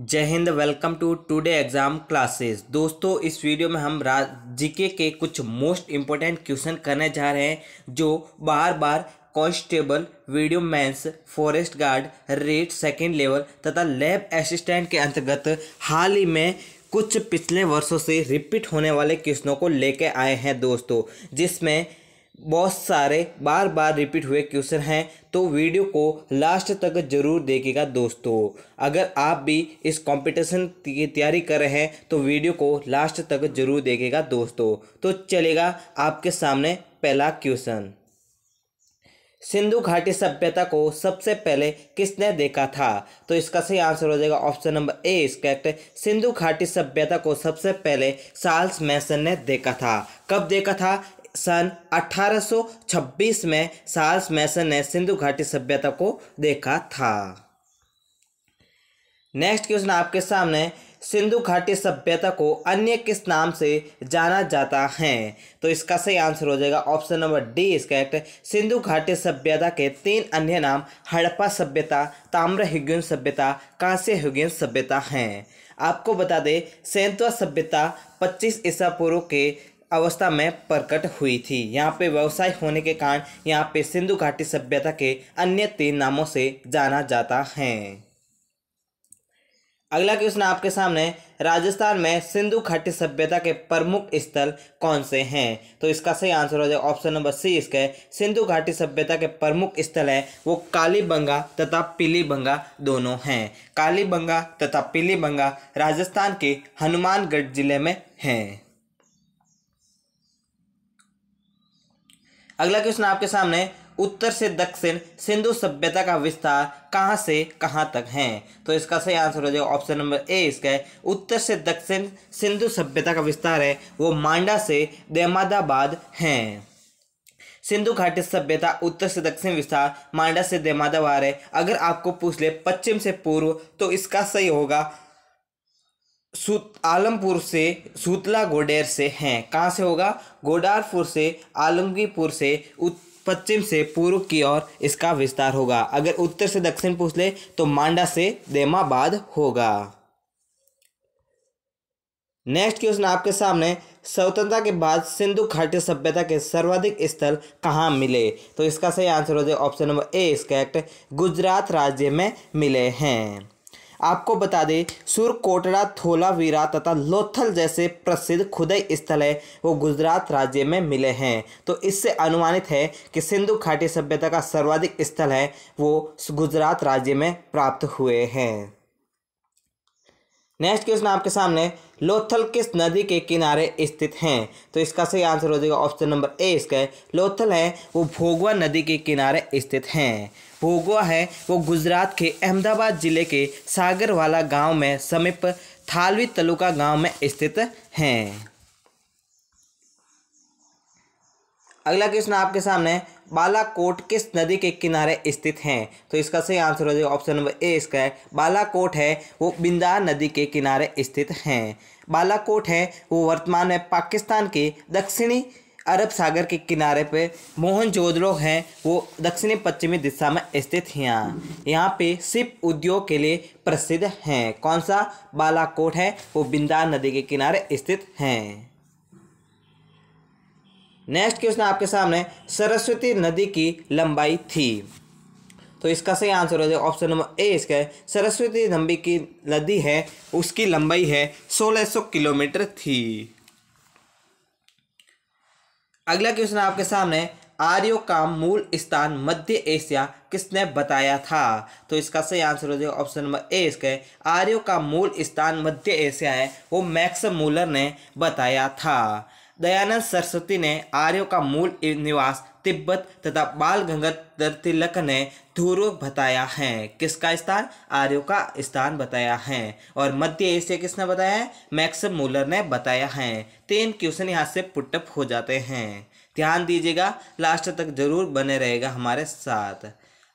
जय हिंद welcome to today exam classes दोस्तों इस वीडियो में हम जीके के कुछ मोस्ट इम्पोर्टेंट क्वेश्चन करने जा रहे हैं जो बार बार constable video mains forest guard REET second level तथा लैब असिस्टेंट के अंतर्गत हाल ही में कुछ पिछले वर्षों से रिपीट होने वाले क्वेश्चनों को लेकर आए हैं दोस्तों जिसमें बहुत सारे बार बार रिपीट हुए क्वेश्चन हैं तो वीडियो को लास्ट तक ज़रूर देखेगा दोस्तों अगर आप भी इस कंपटीशन की तैयारी कर रहे हैं तो वीडियो को लास्ट तक ज़रूर देखेगा दोस्तों तो चलेगा आपके सामने पहला क्वेश्चन सिंधु घाटी सभ्यता को सबसे पहले किसने देखा था तो इसका सही आंसर हो जाएगा ऑप्शन नंबर ए इसका करेक्ट सिंधु घाटी सभ्यता को सबसे पहले चार्ल्स मैसन ने देखा था कब देखा था सन 1826 में चार्ल्स मैसन ने सिंधु घाटी सभ्यता को देखा था नेक्स्ट क्वेश्चन आपके सामने सिंधु घाटी सभ्यता को अन्य किस नाम से जाना जाता है तो इसका सही आंसर हो जाएगा ऑप्शन नंबर डी इसका एक्ट सिंधु घाटी सभ्यता के तीन अन्य नाम हड़प्पा सभ्यता ताम्र हिग्यून सभ्यता कांस्य हिग्यून सभ्यता हैं आपको बता दें सेंतवा सभ्यता 25 ईसा पूर्व के अवस्था में प्रकट हुई थी यहाँ पे व्यवसाय होने के कारण यहाँ पे सिंधु घाटी सभ्यता के अन्य तीन नामों से जाना जाता है अगला क्वेश्चन आपके सामने राजस्थान में सिंधु घाटी सभ्यता के प्रमुख स्थल कौन से हैं तो इसका सही आंसर हो जाएगा ऑप्शन नंबर सी इसके सिंधु घाटी सभ्यता के प्रमुख स्थल हैं वो कालीबंगा तथा पीलीबंगा दोनों हैं कालीबंगा तथा पीलीबंगा राजस्थान के हनुमानगढ़ जिले में हैं अगला क्वेश्चन आपके सामने उत्तर से दक्षिण सिंधु सभ्यता का विस्तार कहाँ से कहाँ तक है तो इसका सही आंसर हो जाएगा ऑप्शन नंबर ए इसका है उत्तर से दक्षिण सिंधु सभ्यता का विस्तार है वो मांडा से देमादाबाद है सिंधु घाटी सभ्यता उत्तर से दक्षिण विस्तार मांडा से देमादाबाद है अगर आपको पूछ ले पश्चिम से पूर्व तो इसका सही होगा सूत आलमपुर से सूतला गोडेर से हैं कहाँ से होगा गोडारपुर से आलमगीपुर से पश्चिम से पूर्व की ओर इसका विस्तार होगा अगर उत्तर से दक्षिण पूछ ले तो मांडा से देमाबाद होगा नेक्स्ट क्वेश्चन आपके सामने स्वतंत्रता के बाद सिंधु घाटी सभ्यता के सर्वाधिक स्थल कहाँ मिले तो इसका सही आंसर हो जाए ऑप्शन नंबर ए इसका एक्ट गुजरात राज्य में मिले हैं आपको बता दें सुरकोटड़ा थोलावीरा तथा लोथल जैसे प्रसिद्ध खुदई स्थल है वो गुजरात राज्य में मिले हैं तो इससे अनुमानित है कि सिंधु घाटी सभ्यता का सर्वाधिक स्थल है वो गुजरात राज्य में प्राप्त हुए हैं नेक्स्ट क्वेश्चन आपके सामने लोथल किस नदी के किनारे स्थित हैं तो इसका सही आंसर हो जाएगा ऑप्शन नंबर ए इसका है लोथल है वो भोगवा नदी के किनारे स्थित हैं भोगवा है वो गुजरात के अहमदाबाद जिले के सागरवाला गांव में समीप थालवी तलुका गांव में स्थित हैं अगला क्वेश्चन आपके सामने बालाकोट किस नदी के किनारे स्थित हैं तो इसका सही आंसर हो जाएगा ऑप्शन नंबर ए इसका है बालाकोट है वो बिंदा नदी के किनारे स्थित हैं बालाकोट है वो वर्तमान में पाकिस्तान के दक्षिणी अरब सागर के किनारे पे जोदड़ो है वो दक्षिणी पश्चिमी दिशा में स्थित हैं यहाँ पे शिप उद्योग के लिए प्रसिद्ध हैं कौन सा बालाकोट है वो बिंदा नदी के किनारे स्थित हैं नेक्स्ट क्वेश्चन आपके सामने सरस्वती नदी की लंबाई थी तो इसका सही आंसर हो जाएगा ऑप्शन नंबर ए इसका है सरस्वती नंबी की नदी है उसकी लंबाई है 1600 किलोमीटर थी अगला क्वेश्चन आपके सामने आर्यो का मूल स्थान मध्य एशिया किसने बताया था तो इसका सही आंसर हो जाएगा ऑप्शन नंबर ए इसका है आर्यो का मूल स्थान मध्य एशिया है वो मैक्स मूलर ने बताया था दयानंद सरस्वती ने आर्यों का मूल निवास तिब्बत तथा बाल गंगाधर तिलक ने ध्रुव बताया है किसका स्थान आर्यों का स्थान बताया है और मध्य एशिया किसने बताया है मैक्स मूलर ने बताया है तीन क्वेश्चन यहाँ से पुटअप हो जाते हैं ध्यान दीजिएगा लास्ट तक जरूर बने रहेगा हमारे साथ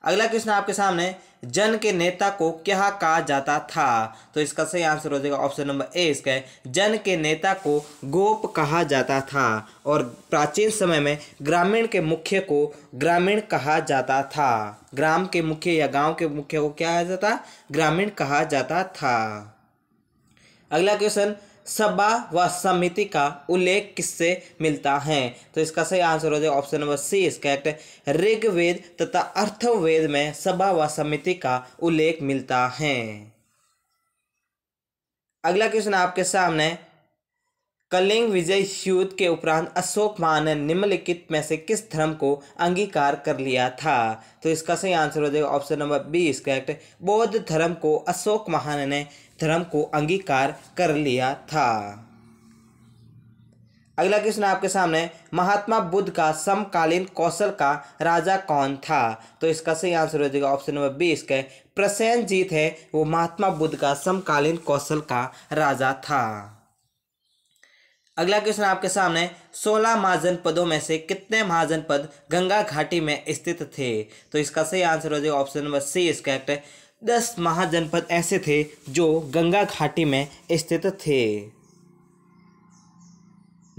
अगला क्वेश्चन आपके सामने जन के नेता को क्या कहा जाता था तो इसका सही आंसर हो जाएगा ऑप्शन नंबर ए इसका है जन के नेता को गोप कहा जाता था और प्राचीन समय में ग्रामीण के मुख्य को ग्रामीण कहा जाता था ग्राम के मुख्य या गांव के मुख्य को क्या कहा जाता ग्रामीण कहा जाता था अगला क्वेश्चन सभा व समिति का उल्लेख किससे मिलता है तो इसका सही आंसर हो जाएगा ऑप्शन नंबर सी इसका एक्ट ऋग्वेद तथा अर्थवेद में सभा व समिति का उल्लेख मिलता है अगला क्वेश्चन आपके सामने कलिंग विजय युद्ध के उपरांत अशोक मान ने निम्नलिखित में से किस धर्म को अंगीकार कर लिया था तो इसका सही आंसर हो जाएगा ऑप्शन नंबर बी इसका एक्ट बौद्ध धर्म को अशोक महान ने धर्म को अंगीकार कर लिया था अगला क्वेश्चन आपके सामने महात्मा बुद्ध का समकालीन कौशल का राजा कौन था तो इसका सही आंसर हो जाएगा ऑप्शन नंबर बी इसके जीत है वो महात्मा बुद्ध का समकालीन कौशल का राजा था अगला क्वेश्चन आपके सामने 16 महाजन पदों में से कितने महाजन पद गंगा घाटी में स्थित थे तो इसका सही आंसर हो जाएगा ऑप्शन नंबर सी इसका दस महाजनपद ऐसे थे जो गंगा घाटी में स्थित थे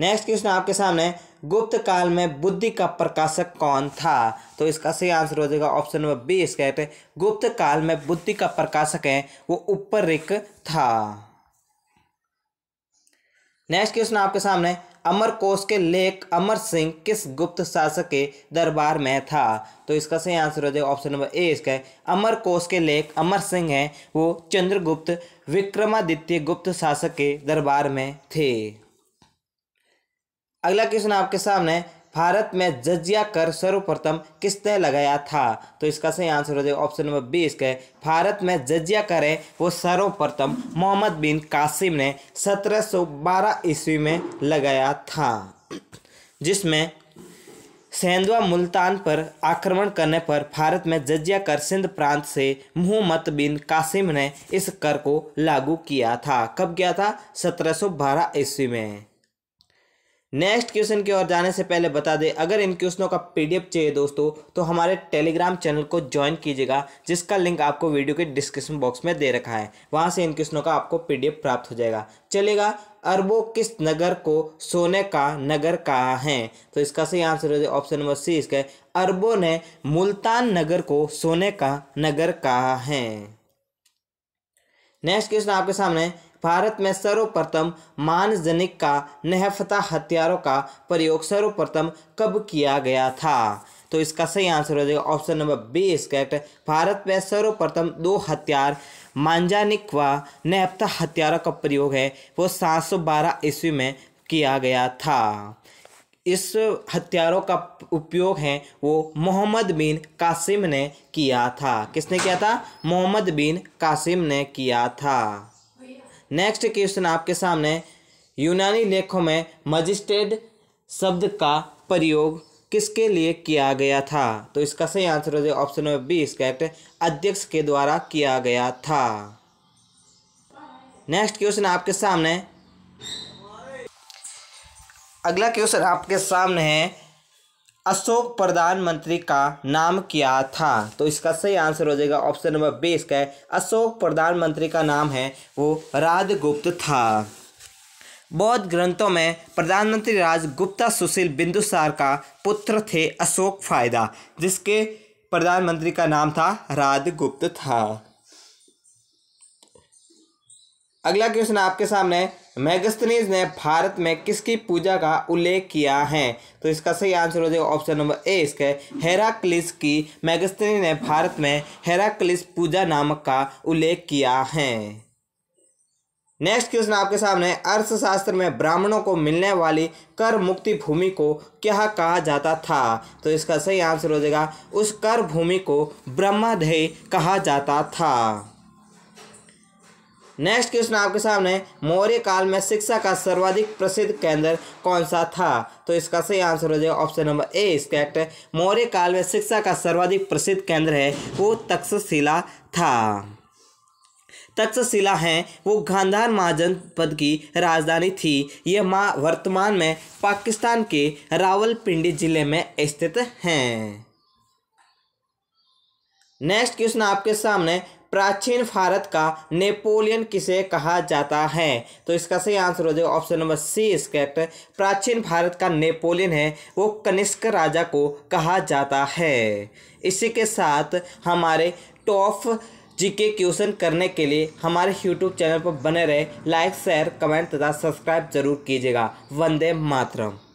नेक्स्ट क्वेश्चन आपके सामने गुप्त काल में बुद्धि का प्रकाशक कौन था तो इसका सही आंसर हो जाएगा ऑप्शन नंबर बी इसका है गुप्त काल में बुद्धि का प्रकाशक है वो ऊपर रिक था नेक्स्ट क्वेश्चन आपके सामने अमरकोश के लेख अमर सिंह किस गुप्त शासक के दरबार में था तो इसका सही आंसर हो जाएगा ऑप्शन नंबर ए इसका है अमरकोश के लेख अमर सिंह हैं वो चंद्रगुप्त विक्रमादित्य गुप्त शासक के दरबार में थे अगला क्वेश्चन आपके सामने भारत में जजिया कर सर्वप्रथम किसने लगाया था तो इसका सही आंसर हो जाएगा ऑप्शन नंबर बी इसका भारत में जजिया करें वो सर्वप्रथम मोहम्मद बिन कासिम ने 1712 ईस्वी में लगाया था जिसमें सेंधवा मुल्तान पर आक्रमण करने पर भारत में जजिया कर सिंध प्रांत से मोहम्मद बिन कासिम ने इस कर को लागू किया था कब किया था 1712 ईस्वी में नेक्स्ट क्वेश्चन की ओर जाने से पहले बता दें अगर इन क्वेश्चनों का पीडीएफ चाहिए दोस्तों तो हमारे टेलीग्राम चैनल को ज्वाइन कीजिएगा जिसका लिंक आपको वीडियो के डिस्क्रिप्शन बॉक्स में दे रखा है वहां से इन क्वेश्चनों का आपको पीडीएफ प्राप्त हो जाएगा चलेगा अरबों किस नगर को सोने का नगर कहा है तो इसका सही आंसर हो जाए ऑप्शन नंबर सी इसका है अरबों ने मुल्तान नगर को सोने का नगर कहा है नेक्स्ट क्वेश्चन आपके सामने भारत में सर्वप्रथम मानजनिक का नहफता हथियारों का प्रयोग सर्वप्रथम कब किया गया था तो इसका सही आंसर हो जाएगा ऑप्शन नंबर बी इसकेट भारत में सर्वप्रथम दो हथियार मांजानिक व नहप्ता हथियारों का प्रयोग है वो सात सौ बारह ईस्वी में किया गया था इस हथियारों का उपयोग है वो मोहम्मद बिन कासिम ने किया था किसने किया था मोहम्मद बिन कासिम ने किया था नेक्स्ट क्वेश्चन आपके सामने यूनानी लेखों में मजिस्ट्रेट शब्द का प्रयोग किसके लिए किया गया था तो इसका सही आंसर हो जाए ऑप्शन नंबर बी इसका एक्ट अध्यक्ष के द्वारा किया गया था नेक्स्ट क्वेश्चन आपके सामने अगला क्वेश्चन आपके सामने है अशोक प्रधानमंत्री का नाम क्या था तो इसका सही आंसर हो जाएगा ऑप्शन नंबर बी इसका है अशोक प्रधानमंत्री का नाम है वो राजगुप्त था बौद्ध ग्रंथों में प्रधानमंत्री राजगुप्ता सुशील बिंदुसार का पुत्र थे अशोक फायदा जिसके प्रधानमंत्री का नाम था राजगुप्त था अगला क्वेश्चन आपके सामने मैगस्तनीज ने भारत में किसकी पूजा का उल्लेख किया है तो इसका सही आंसर हो जाएगा ऑप्शन नंबर ए इसका हेराक्लिस की मैगस्तनी ने भारत में हेराक्लिस पूजा नामक का उल्लेख किया है नेक्स्ट क्वेश्चन आपके सामने अर्थशास्त्र में ब्राह्मणों को मिलने वाली कर मुक्ति भूमि को क्या कहा जाता था तो इसका सही आंसर हो जाएगा उस कर भूमि को ब्रह्मधेय कहा जाता था नेक्स्ट क्वेश्चन आपके सामने मौर्य काल में शिक्षा का सर्वाधिक प्रसिद्ध केंद्र कौन सा था तो इसका सही आंसर हो जाएगा ऑप्शन नंबर ए इसकैक्ट मौर्य काल में शिक्षा का सर्वाधिक प्रसिद्ध केंद्र है वो तक्षशिला था तक्षशिला है वो गांधार महाजनपद की राजधानी थी यह माँ वर्तमान में पाकिस्तान के रावलपिंडी जिले में स्थित हैं नेक्स्ट क्वेश्चन आपके सामने प्राचीन भारत का नेपोलियन किसे कहा जाता है तो इसका सही आंसर हो जाएगा ऑप्शन नंबर सी इसकैक्ट प्राचीन भारत का नेपोलियन है वो कनिष्क राजा को कहा जाता है इसी के साथ हमारे टॉप जीके क्वेश्चन करने के लिए हमारे यूट्यूब चैनल पर बने रहे लाइक शेयर कमेंट तथा सब्सक्राइब जरूर कीजिएगा वंदे मातरम